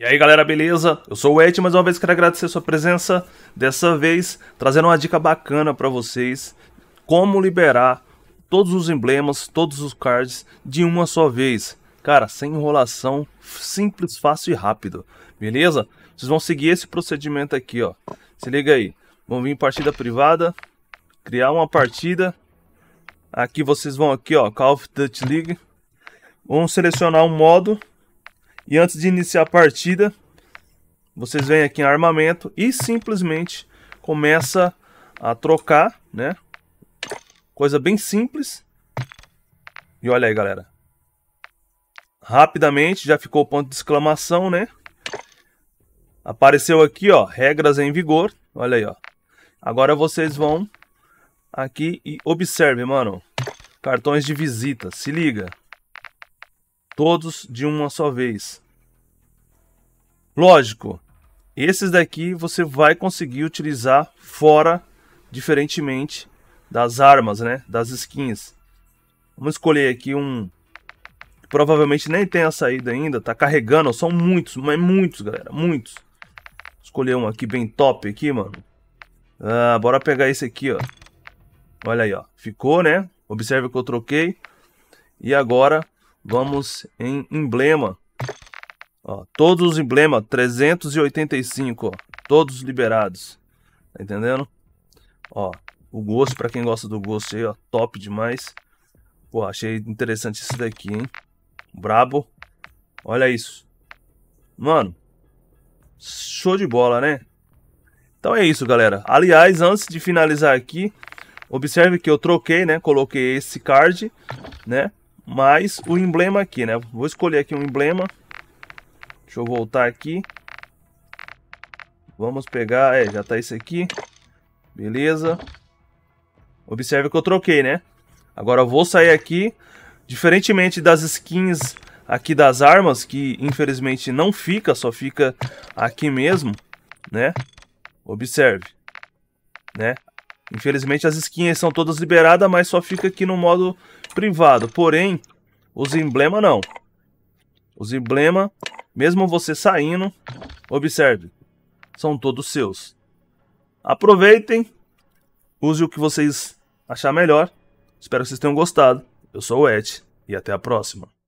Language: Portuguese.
E aí galera, beleza? Eu sou o Ed, mais uma vez quero agradecer sua presença. Dessa vez, trazendo uma dica bacana para vocês: como liberar todos os emblemas, todos os cards de uma só vez. Cara, sem enrolação, simples, fácil e rápido, beleza? Vocês vão seguir esse procedimento aqui, ó. Se liga aí, vão vir em partida privada, criar uma partida. Aqui vocês vão aqui, ó, Call of Duty League. Vão selecionar um modo e antes de iniciar a partida, vocês vêm aqui em armamento e simplesmente começa a trocar, né? Coisa bem simples. E olha aí, galera. Rapidamente, já ficou o ponto de exclamação, né? Apareceu aqui, ó, regras em vigor. Olha aí, ó. Agora vocês vão aqui e observe, mano. Cartões de visita, se liga todos de uma só vez. Lógico, esses daqui você vai conseguir utilizar fora, diferentemente das armas, né? Das skins. Vamos escolher aqui um provavelmente nem tem a saída ainda, tá carregando, são muitos, mas muitos, galera, muitos. escolher um aqui bem top aqui, mano. Ah, bora pegar esse aqui, ó. Olha aí, ó. Ficou, né? Observe que eu troquei. E agora Vamos em emblema. Ó, todos os emblemas, 385, ó, todos liberados. Tá entendendo? Ó, o gosto, para quem gosta do gosto aí, ó, top demais. Pô, achei interessante isso daqui, hein? Brabo. Olha isso. Mano, show de bola, né? Então é isso, galera. Aliás, antes de finalizar aqui, observe que eu troquei, né? Coloquei esse card, né? Mas o emblema aqui, né? Vou escolher aqui um emblema. Deixa eu voltar aqui. Vamos pegar... É, já tá esse aqui. Beleza. Observe que eu troquei, né? Agora eu vou sair aqui. Diferentemente das skins aqui das armas, que infelizmente não fica, só fica aqui mesmo, né? Observe, né? Infelizmente as skins são todas liberadas, mas só fica aqui no modo privado. Porém, os emblemas não. Os emblemas, mesmo você saindo, observe, são todos seus. Aproveitem, use o que vocês achar melhor. Espero que vocês tenham gostado. Eu sou o Ed e até a próxima.